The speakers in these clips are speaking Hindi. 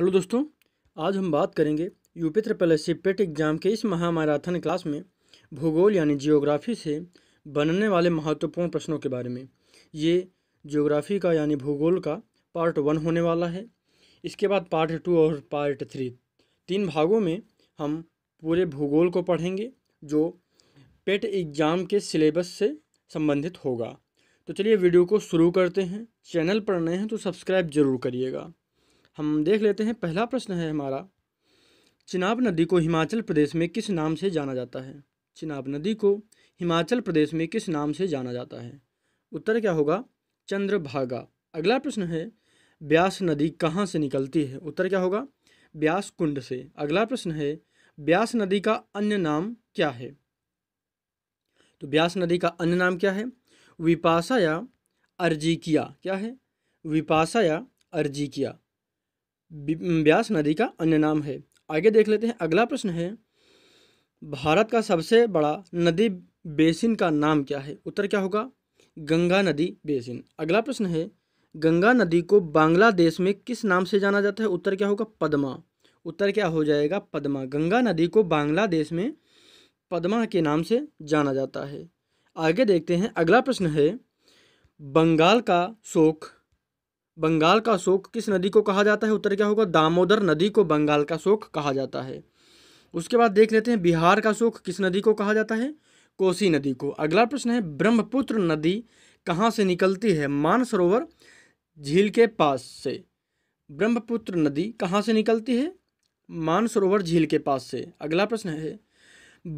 हेलो दोस्तों आज हम बात करेंगे UP triple S PET exam के इस महामैराथन क्लास में भूगोल यानी जियोग्राफी से बनने वाले महत्वपूर्ण प्रश्नों के बारे में ये जियोग्राफी का यानी भूगोल का पार्ट वन होने वाला है इसके बाद पार्ट टू और पार्ट थ्री तीन भागों में हम पूरे भूगोल को पढ़ेंगे जो पेट एग्ज़ाम के सिलेबस से संबंधित होगा तो चलिए वीडियो को शुरू करते हैं चैनल पर नए हैं तो सब्सक्राइब ज़रूर करिएगा हम देख लेते हैं पहला प्रश्न है हमारा चिनाब नदी को हिमाचल प्रदेश में किस नाम से जाना जाता है चिनाब नदी को हिमाचल प्रदेश में किस नाम से जाना जाता है उत्तर क्या होगा चंद्रभागा अगला प्रश्न है ब्यास नदी कहाँ से निकलती है उत्तर क्या होगा ब्यास कुंड से अगला प्रश्न है ब्यास नदी का अन्य नाम क्या है तो ब्यास नदी का अन्य नाम क्या है विपासा या अर्जिकिया क्या है विपासा या अर्जिकिया ब्यास नदी का अन्य नाम है आगे देख लेते हैं अगला प्रश्न है भारत का सबसे बड़ा नदी बेसिन का नाम क्या है उत्तर क्या होगा गंगा नदी बेसिन अगला प्रश्न है गंगा नदी को बांग्लादेश में किस नाम से जाना जाता है उत्तर क्या होगा पद्मा उत्तर क्या हो जाएगा पद्मा गंगा नदी को बांग्लादेश में पद्मा के नाम से जाना जाता है आगे देखते हैं अगला प्रश्न है बंगाल का शोक बंगाल का शोक किस नदी को कहा जाता है उत्तर क्या होगा दामोदर नदी को बंगाल का शोक कहा जाता है उसके बाद देख लेते हैं बिहार का शोक किस नदी को कहा जाता है कोसी नदी को अगला प्रश्न है ब्रह्मपुत्र नदी कहाँ से निकलती है मानसरोवर झील के पास से ब्रह्मपुत्र नदी कहाँ से निकलती है मानसरोवर झील के पास से अगला प्रश्न है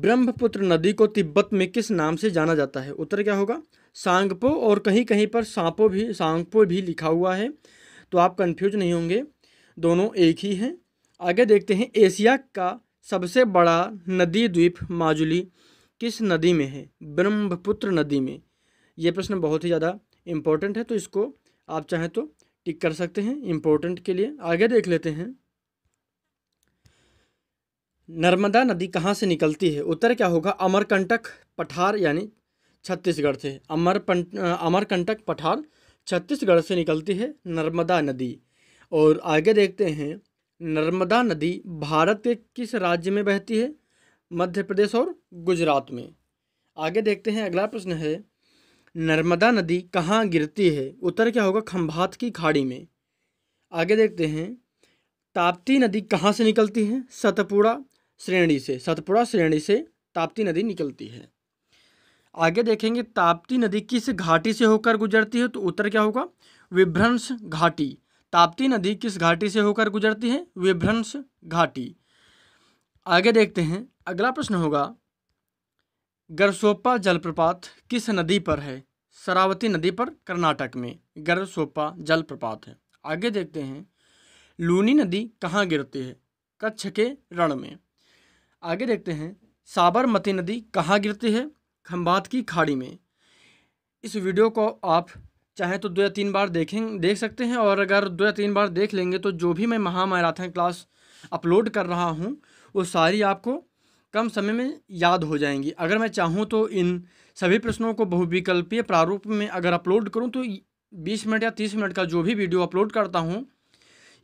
ब्रह्मपुत्र नदी को तिब्बत में किस नाम से जाना जाता है उत्तर क्या होगा सांगपो और कहीं कहीं पर सांपो भी सांगपो भी लिखा हुआ है तो आप कंफ्यूज नहीं होंगे दोनों एक ही हैं आगे देखते हैं एशिया का सबसे बड़ा नदी द्वीप माजुली किस नदी में है ब्रह्मपुत्र नदी में ये प्रश्न बहुत ही ज़्यादा इम्पोर्टेंट है तो इसको आप चाहें तो टिक कर सकते हैं इम्पोर्टेंट के लिए आगे देख लेते हैं नर्मदा नदी कहाँ से निकलती है उत्तर क्या होगा अमरकंटक पठार यानी छत्तीसगढ़ से अमर अमरकंटक पठार छत्तीसगढ़ से निकलती है नर्मदा नदी और आगे देखते हैं नर्मदा नदी भारत के किस राज्य में बहती है मध्य प्रदेश और गुजरात में आगे देखते हैं अगला प्रश्न है नर्मदा नदी कहाँ गिरती है उत्तर क्या होगा खम्भात की खाड़ी में आगे देखते हैं ताप्ती नदी कहाँ से निकलती है सतपुड़ा श्रेणी से सतपुड़ा श्रेणी से ताप्ती नदी निकलती है आगे देखेंगे ताप्ती नदी किस घाटी से होकर गुजरती है तो उत्तर क्या होगा विभ्रंश घाटी ताप्ती नदी किस घाटी से होकर गुजरती है विभ्रंश घाटी आगे देखते हैं अगला प्रश्न होगा गरसोपा जलप्रपात किस नदी पर है सरावती नदी पर कर्नाटक में गरसोपा जलप्रपात है आगे देखते हैं लूनी नदी कहाँ गिरती है कच्छ के रण में आगे देखते हैं साबरमती नदी कहाँ गिरती है खम्बात की खाड़ी में इस वीडियो को आप चाहे तो दो या तीन बार देखें देख सकते हैं और अगर दो या तीन बार देख लेंगे तो जो भी मैं महामैराथन क्लास अपलोड कर रहा हूँ वो सारी आपको कम समय में याद हो जाएंगी अगर मैं चाहूँ तो इन सभी प्रश्नों को बहुविकल्पीय प्रारूप में अगर अपलोड करूँ तो बीस मिनट या तीस मिनट का जो भी वीडियो अपलोड करता हूँ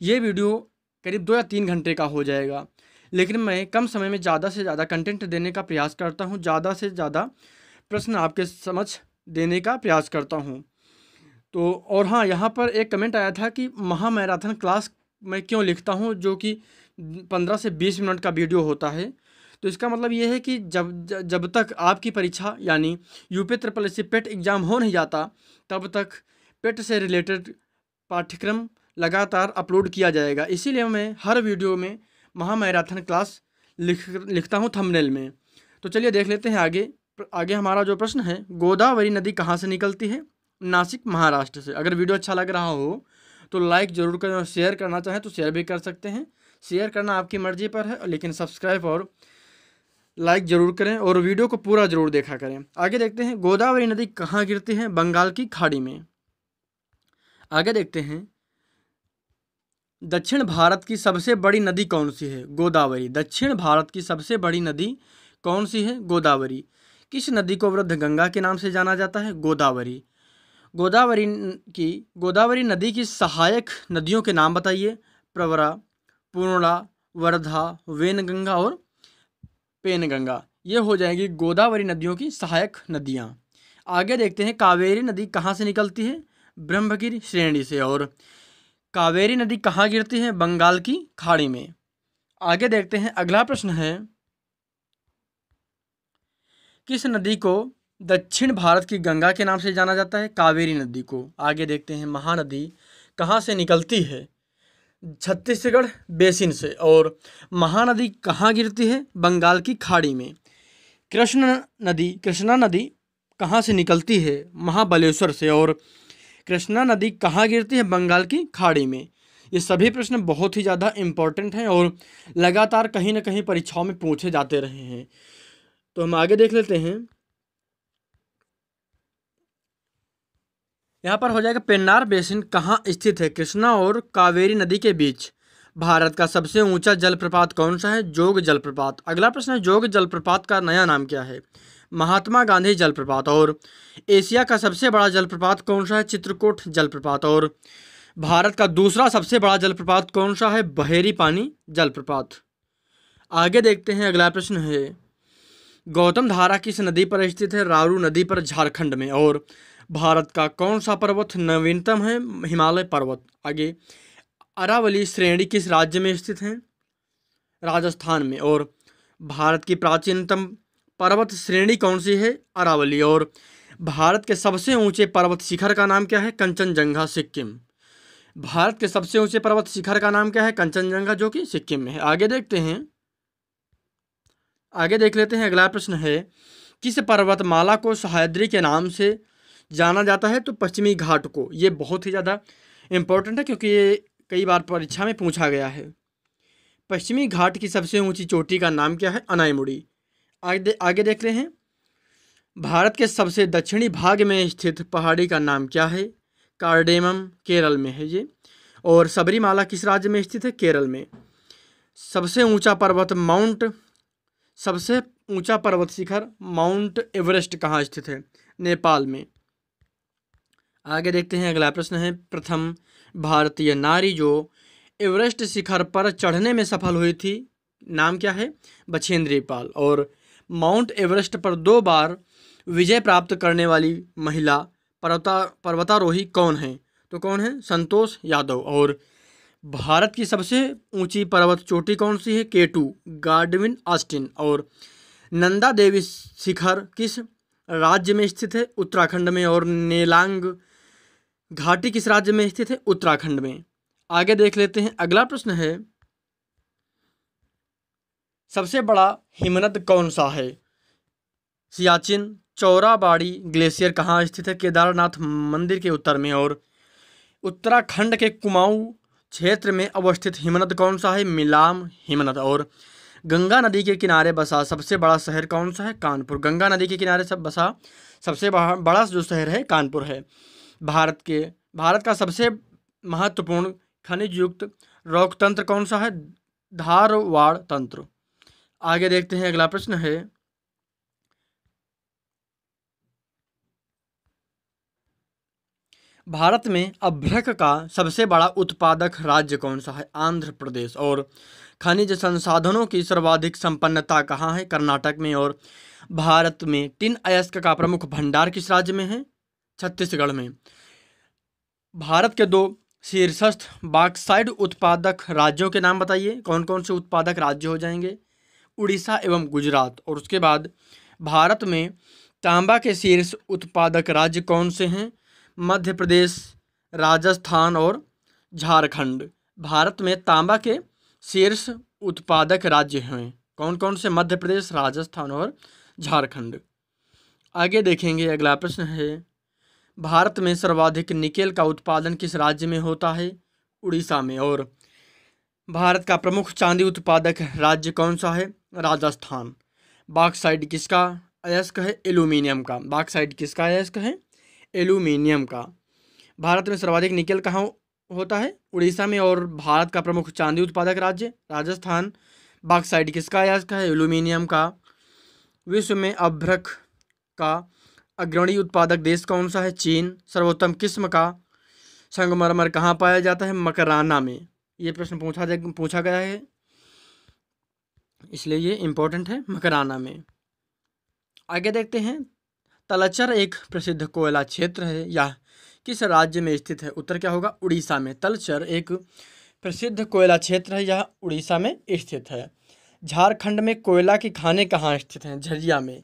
ये वीडियो करीब दो या तीन घंटे का हो जाएगा लेकिन मैं कम समय में ज़्यादा से ज़्यादा कंटेंट देने का प्रयास करता हूँ ज़्यादा से ज़्यादा प्रश्न आपके समझ देने का प्रयास करता हूँ तो और हाँ यहाँ पर एक कमेंट आया था कि महामैराथन क्लास मैं क्यों लिखता हूँ जो कि पंद्रह से बीस मिनट का वीडियो होता है तो इसका मतलब ये है कि जब जब तक आपकी परीक्षा यानी UP P triple S PET exam हो नहीं जाता तब तक पेट e से रिलेटेड पाठ्यक्रम लगातार अपलोड किया जाएगा इसीलिए मैं हर वीडियो में महामैराथन क्लास लिख लिखता हूँ थंबनेल में तो चलिए देख लेते हैं आगे आगे हमारा जो प्रश्न है गोदावरी नदी कहाँ से निकलती है नासिक महाराष्ट्र से अगर वीडियो अच्छा लग रहा हो तो लाइक ज़रूर करें और शेयर करना चाहें तो शेयर भी कर सकते हैं शेयर करना आपकी मर्ज़ी पर है लेकिन सब्सक्राइब और लाइक ज़रूर करें और वीडियो को पूरा ज़रूर देखा करें आगे देखते हैं गोदावरी नदी कहाँ गिरती है बंगाल की खाड़ी में आगे देखते हैं दक्षिण भारत की सबसे बड़ी नदी कौन सी है गोदावरी दक्षिण भारत की सबसे बड़ी नदी कौन सी है गोदावरी किस नदी को वृद्ध गंगा के नाम से जाना जाता है गोदावरी गोदावरी की गोदावरी नदी की सहायक नदियों के नाम बताइए प्रवरा पूर्णा वर्धा वेनगंगा और पेनगंगा ये हो जाएगी गोदावरी नदियों की सहायक नदियाँ आगे देखते हैं कावेरी नदी कहाँ से निकलती है ब्रह्मगिरी श्रेणी से और कावेरी नदी कहाँ गिरती है बंगाल की खाड़ी में आगे देखते हैं अगला प्रश्न है किस नदी को दक्षिण भारत की गंगा के नाम से जाना जाता है कावेरी नदी को आगे देखते हैं महानदी कहाँ से निकलती है छत्तीसगढ़ बेसिन से और महानदी कहाँ गिरती है बंगाल की खाड़ी में कृष्ण नदी कृष्णा नदी कहाँ से निकलती है महाबलेश्वर से और कृष्णा नदी कहाँ गिरती है बंगाल की खाड़ी में ये सभी प्रश्न बहुत ही ज़्यादा इम्पॉर्टेंट हैं और लगातार कहीं ना कहीं परीक्षाओं में पूछे जाते रहे हैं तो हम आगे देख लेते हैं यहाँ पर हो जाएगा पेन्नार बेसिन कहाँ स्थित है कृष्णा और कावेरी नदी के बीच भारत का सबसे ऊंचा जलप्रपात कौन सा है जोग जलप्रपात अगला प्रश्न है जोग जलप्रपात का नया नाम क्या है महात्मा गांधी जलप्रपात और एशिया का सबसे बड़ा जलप्रपात कौन सा है चित्रकूट जलप्रपात और भारत का दूसरा सबसे बड़ा जलप्रपात कौन सा है बहेरी पानी जलप्रपात आगे देखते हैं अगला प्रश्न है गौतम धारा किस नदी पर स्थित है रारू नदी पर झारखंड में और भारत का कौन सा पर्वत नवीनतम है हिमालय पर्वत आगे अरावली श्रेणी किस राज्य में स्थित है राजस्थान में और भारत की प्राचीनतम पर्वत श्रेणी कौन सी है अरावली और भारत के सबसे ऊंचे पर्वत शिखर का नाम क्या है कंचनजंगा सिक्किम भारत के सबसे ऊंचे पर्वत शिखर का नाम क्या है कंचनजंगा जो कि सिक्किम में है आगे देखते हैं आगे देख लेते हैं अगला प्रश्न है किस पर्वतमाला को सहायद्री के नाम से जाना जाता है तो पश्चिमी घाट को ये बहुत ही ज़्यादा इम्पोर्टेंट है क्योंकि ये कई बार परीक्षा में पूछा गया है पश्चिमी घाट की सबसे ऊंची चोटी का नाम क्या है अनाईमुड़ी आगे आगे देख रहे हैं भारत के सबसे दक्षिणी भाग में स्थित पहाड़ी का नाम क्या है कार्डेमम केरल में है ये और सबरीमाला किस राज्य में स्थित है केरल में सबसे ऊंचा पर्वत माउंट सबसे ऊंचा पर्वत शिखर माउंट एवरेस्ट कहाँ स्थित है नेपाल में आगे देखते हैं अगला प्रश्न है प्रथम भारतीय नारी जो एवरेस्ट शिखर पर चढ़ने में सफल हुई थी नाम क्या है बछेंद्री पाल और माउंट एवरेस्ट पर दो बार विजय प्राप्त करने वाली महिला पर्वता पर्वतारोही कौन है तो कौन है संतोष यादव और भारत की सबसे ऊंची पर्वत चोटी कौन सी है के टू गार्डविन ऑस्टिन और नंदा देवी शिखर किस राज्य में स्थित है उत्तराखंड में और नेलांग घाटी किस राज्य में स्थित है उत्तराखंड में आगे देख लेते हैं अगला प्रश्न है सबसे बड़ा हिमनद कौन सा है सियाचिन चौराबाड़ी ग्लेशियर कहाँ स्थित है केदारनाथ मंदिर के उत्तर में और उत्तराखंड के कुमाऊं क्षेत्र में अवस्थित हिमनद कौन सा है मिलाम हिमनद और गंगा नदी के किनारे बसा सबसे बड़ा शहर कौन सा है कानपुर गंगा नदी के किनारे सब बसा सबसे बड़ा जो शहर है कानपुर है भारत के भारत का सबसे महत्वपूर्ण खनिज युक्त रौक तंत्र कौन सा है धारवाड़ तंत्र आगे देखते हैं अगला प्रश्न है भारत में अभ्रक का सबसे बड़ा उत्पादक राज्य कौन सा है आंध्र प्रदेश और खनिज संसाधनों की सर्वाधिक संपन्नता कहाँ है कर्नाटक में और भारत में टिन अयस्क का प्रमुख भंडार किस राज्य में है छत्तीसगढ़ में भारत के दो शीर्षस्थ बाक्साइड उत्पादक राज्यों के नाम बताइए कौन कौन से उत्पादक राज्य हो जाएंगे उड़ीसा एवं गुजरात और उसके बाद भारत में तांबा के शीर्ष उत्पादक राज्य कौन से हैं मध्य प्रदेश राजस्थान और झारखंड भारत में तांबा के शीर्ष उत्पादक राज्य हैं कौन कौन से मध्य प्रदेश राजस्थान और झारखंड आगे देखेंगे अगला प्रश्न है भारत में सर्वाधिक निकेल का उत्पादन किस राज्य में होता है उड़ीसा में और भारत का प्रमुख चांदी उत्पादक राज्य कौन सा है राजस्थान बाक्साइड किसका अयस्क है एल्यूमिनियम का बाक्साइड किसका अयस्क है एल्यूमिनियम का भारत में सर्वाधिक निकल कहाँ होता है उड़ीसा में और भारत का प्रमुख चांदी उत्पादक राज्य राजस्थान बाक्साइड किसका अयस्क है एल्यूमिनियम का विश्व में अभ्रक का अग्रणी उत्पादक देश कौन सा है चीन सर्वोत्तम किस्म का संगमरमर कहाँ पाया जाता है मकराना में ये प्रश्न पूछा पूछा गया है इसलिए ये इम्पोर्टेंट है मकराना में आगे देखते हैं तलचर एक प्रसिद्ध कोयला क्षेत्र है यह किस राज्य में स्थित है उत्तर क्या होगा उड़ीसा में तलचर एक प्रसिद्ध कोयला क्षेत्र है यह उड़ीसा में स्थित है झारखंड में कोयला की खाने कहाँ स्थित हैं झरिया में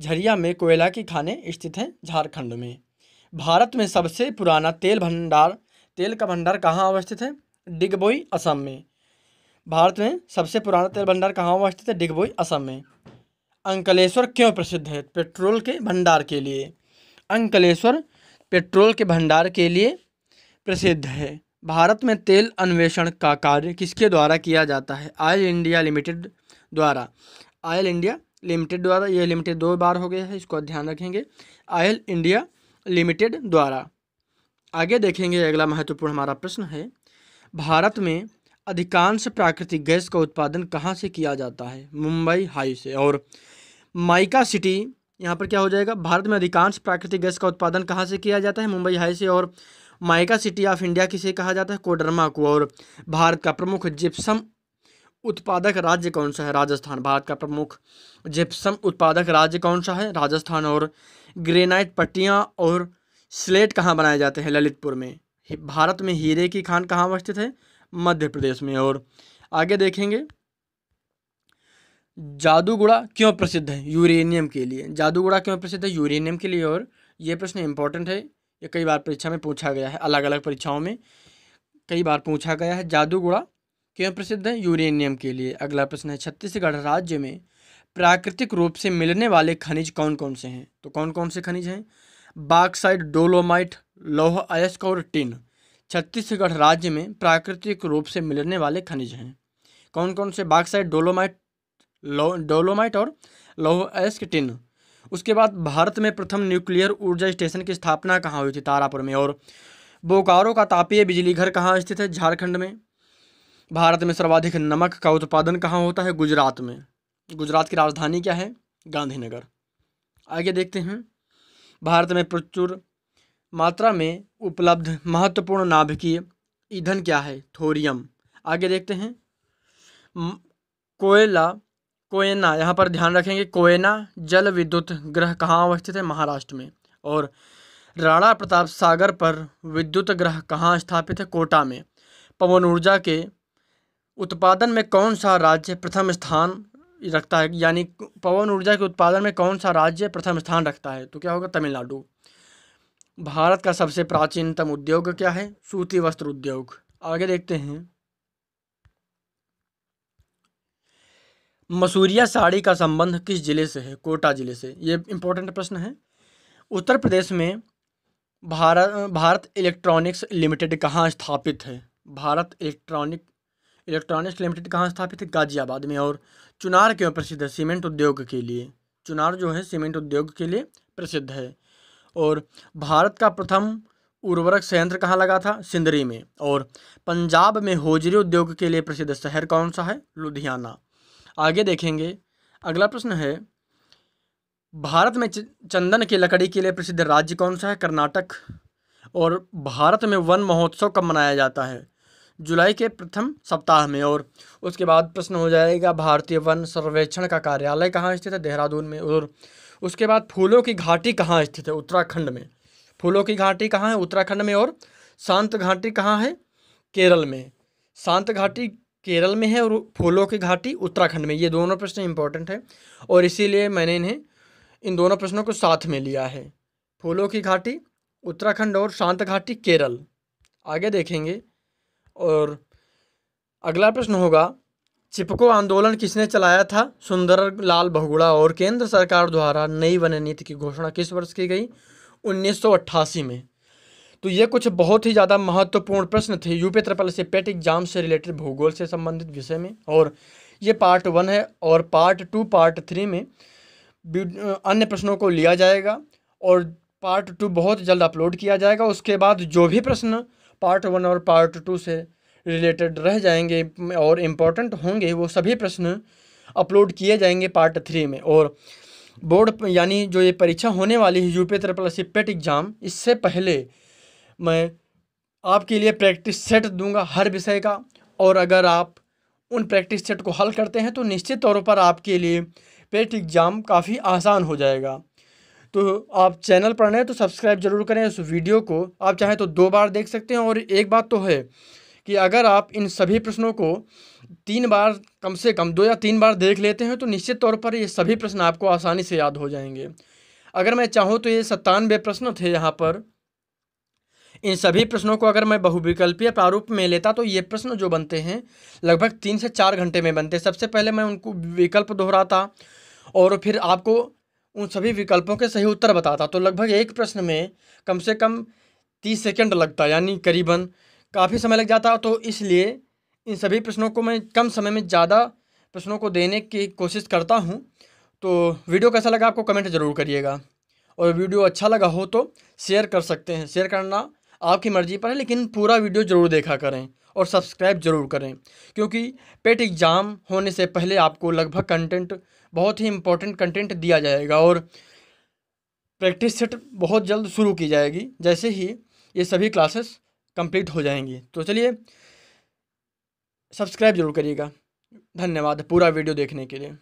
झरिया में कोयला की खाने स्थित हैं झारखंड में भारत में सबसे पुराना तेल भंडार तेल का भंडार कहाँ अवस्थित है डिगबोई असम में भारत में सबसे पुराना तेल भंडार कहाँ अवस्थित है डिगबोई असम में अंकलेश्वर क्यों प्रसिद्ध है पेट्रोल के भंडार के लिए अंकलेश्वर पेट्रोल के भंडार के लिए प्रसिद्ध है भारत में तेल अन्वेषण का कार्य किसके द्वारा किया जाता है आयल इंडिया लिमिटेड द्वारा आयल इंडिया लिमिटेड द्वारा यह लिमिटेड दो बार हो गया है इसको ध्यान रखेंगे आयल इंडिया लिमिटेड द्वारा आगे देखेंगे अगला महत्वपूर्ण हमारा प्रश्न है भारत में अधिकांश प्राकृतिक गैस का उत्पादन कहाँ से किया जाता है मुंबई हाई से और माइका सिटी यहाँ पर क्या हो जाएगा भारत में अधिकांश प्राकृतिक गैस का उत्पादन कहाँ से किया जाता है मुंबई हाई से और माइका सिटी ऑफ इंडिया किसे कहा जाता है कोडरमा को और भारत का प्रमुख जिप्सम उत्पादक राज्य कौन सा है राजस्थान भारत का प्रमुख जिप्सम उत्पादक राज्य कौन सा है राजस्थान और ग्रेनाइट पट्टियाँ और स्लेट कहाँ बनाए जाते हैं ललितपुर में भारत में हीरे की खान कहाँ अवस्थित है मध्य प्रदेश में और आगे देखेंगे जादूगुड़ा क्यों प्रसिद्ध है यूरेनियम के लिए जादूगुड़ा क्यों प्रसिद्ध है यूरेनियम के लिए और ये प्रश्न इंपॉर्टेंट है ये कई बार परीक्षा में पूछा गया है अलग अलग परीक्षाओं में कई बार पूछा गया है जादूगुड़ा क्यों प्रसिद्ध है यूरेनियम के लिए अगला प्रश्न है छत्तीसगढ़ राज्य में प्राकृतिक रूप से मिलने वाले खनिज कौन कौन से हैं तो कौन कौन से खनिज हैं बाक्साइड डोलोमाइट लौह अयस्क और टिन छत्तीसगढ़ राज्य में प्राकृतिक रूप से मिलने वाले खनिज हैं कौन कौन से बाक्साइड डोलोमाइट लो डोलोमाइट और टिन उसके बाद भारत में प्रथम न्यूक्लियर ऊर्जा स्टेशन की स्थापना कहाँ हुई थी तारापुर में और बोकारो का तापीय बिजली घर कहाँ स्थित है झारखंड में भारत में सर्वाधिक नमक का उत्पादन कहाँ होता है गुजरात में गुजरात की राजधानी क्या है गांधीनगर आगे देखते हैं भारत में प्रचुर मात्रा में उपलब्ध महत्वपूर्ण नाभिकीय ईंधन क्या है थोरियम आगे देखते हैं कोयला कोयना यहाँ पर ध्यान रखेंगे कोयना जल विद्युत ग्रह कहाँ अवस्थित है महाराष्ट्र में और राणा प्रताप सागर पर विद्युत ग्रह कहाँ स्थापित है कोटा में पवन ऊर्जा के उत्पादन में कौन सा राज्य प्रथम स्थान रखता है यानी पवन ऊर्जा के उत्पादन में कौन सा राज्य प्रथम स्थान रखता है तो क्या होगा तमिलनाडु भारत का सबसे प्राचीनतम उद्योग क्या है सूती वस्त्र उद्योग आगे देखते हैं मसूरिया साड़ी का संबंध किस जिले से है कोटा जिले से ये इंपॉर्टेंट प्रश्न है उत्तर प्रदेश में भारत भारत इलेक्ट्रॉनिक्स लिमिटेड कहाँ स्थापित है भारत इलेक्ट्रॉनिक इलेक्ट्रॉनिक्स लिमिटेड कहाँ स्थापित है गाजियाबाद में और चुनार क्यों प्रसिद्ध है सीमेंट उद्योग के लिए चुनार जो है सीमेंट उद्योग के लिए प्रसिद्ध है और भारत का प्रथम उर्वरक संयंत्र कहाँ लगा था सिंदरी में और पंजाब में होजरी उद्योग के लिए प्रसिद्ध शहर कौन सा है लुधियाना आगे देखेंगे अगला प्रश्न है भारत में चंदन की लकड़ी के लिए प्रसिद्ध राज्य कौन सा है कर्नाटक और भारत में वन महोत्सव कब मनाया जाता है जुलाई के प्रथम सप्ताह में और उसके बाद प्रश्न हो जाएगा भारतीय वन सर्वेक्षण का कार्यालय कहाँ स्थित है देहरादून में और उसके बाद फूलों की घाटी कहाँ स्थित है उत्तराखंड में फूलों की घाटी कहाँ है उत्तराखंड में और शांत घाटी कहाँ है केरल में शांत घाटी केरल में है और फूलों की घाटी उत्तराखंड में ये दोनों प्रश्न इंपॉर्टेंट हैं और इसीलिए मैंने इन्हें इन दोनों प्रश्नों को साथ में लिया है फूलों की घाटी उत्तराखंड और शांत घाटी केरल आगे देखेंगे और अगला प्रश्न होगा चिपको आंदोलन किसने चलाया था सुंदर लाल भगुड़ा और केंद्र सरकार द्वारा नई वन नीति की घोषणा किस वर्ष की गई 1988 में तो ये कुछ बहुत ही ज़्यादा महत्वपूर्ण प्रश्न थे यूपी त्रिपल से पेट एग्जाम से रिलेटेड भूगोल से संबंधित विषय में और ये पार्ट वन है और पार्ट टू पार्ट थ्री में अन्य प्रश्नों को लिया जाएगा और पार्ट टू बहुत जल्द अपलोड किया जाएगा उसके बाद जो भी प्रश्न पार्ट वन और पार्ट टू से रिलेटेड रह जाएंगे और इम्पॉर्टेंट होंगे वो सभी प्रश्न अपलोड किए जाएंगे पार्ट थ्री में और बोर्ड यानी जो ये परीक्षा होने वाली है UP triple C PET exam इससे पहले मैं आपके लिए प्रैक्टिस सेट दूंगा हर विषय का और अगर आप उन प्रैक्टिस सेट को हल करते हैं तो निश्चित तौर पर आपके लिए पेट एग्ज़ाम काफ़ी आसान हो जाएगा तो आप चैनल पर नए तो सब्सक्राइब जरूर करें उस वीडियो को आप चाहें तो दो बार देख सकते हैं और एक बात तो है कि अगर आप इन सभी प्रश्नों को तीन बार कम से कम दो या तीन बार देख लेते हैं तो निश्चित तौर पर ये सभी प्रश्न आपको आसानी से याद हो जाएंगे अगर मैं चाहूँ तो ये सत्तानवे प्रश्न थे यहाँ पर इन सभी प्रश्नों को अगर मैं बहुविकल्पीय प्रारूप में लेता तो ये प्रश्न जो बनते हैं लगभग तीन से चार घंटे में बनते सबसे पहले मैं उनको विकल्प दोहराता और फिर आपको उन सभी विकल्पों के सही उत्तर बताता तो लगभग एक प्रश्न में कम से कम तीस सेकंड लगता यानी करीबन काफ़ी समय लग जाता तो इसलिए इन सभी प्रश्नों को मैं कम समय में ज़्यादा प्रश्नों को देने की कोशिश करता हूँ तो वीडियो कैसा लगा आपको कमेंट ज़रूर करिएगा और वीडियो अच्छा लगा हो तो शेयर कर सकते हैं शेयर करना आपकी मर्ज़ी पर है लेकिन पूरा वीडियो ज़रूर देखा करें और सब्सक्राइब ज़रूर करें क्योंकि पेट एग्ज़ाम होने से पहले आपको लगभग कंटेंट बहुत ही इम्पोर्टेंट कंटेंट दिया जाएगा और प्रैक्टिस सेट बहुत जल्द शुरू की जाएगी जैसे ही ये सभी क्लासेस कंप्लीट हो जाएंगी तो चलिए सब्सक्राइब जरूर करिएगा धन्यवाद पूरा वीडियो देखने के लिए